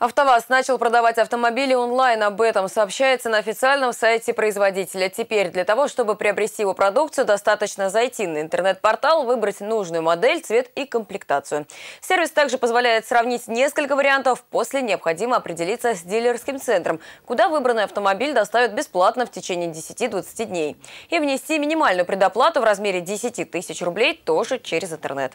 АвтоВАЗ начал продавать автомобили онлайн. Об этом сообщается на официальном сайте производителя. Теперь для того, чтобы приобрести его продукцию, достаточно зайти на интернет-портал, выбрать нужную модель, цвет и комплектацию. Сервис также позволяет сравнить несколько вариантов. После необходимо определиться с дилерским центром, куда выбранный автомобиль доставят бесплатно в течение 10-20 дней. И внести минимальную предоплату в размере 10 тысяч рублей тоже через интернет.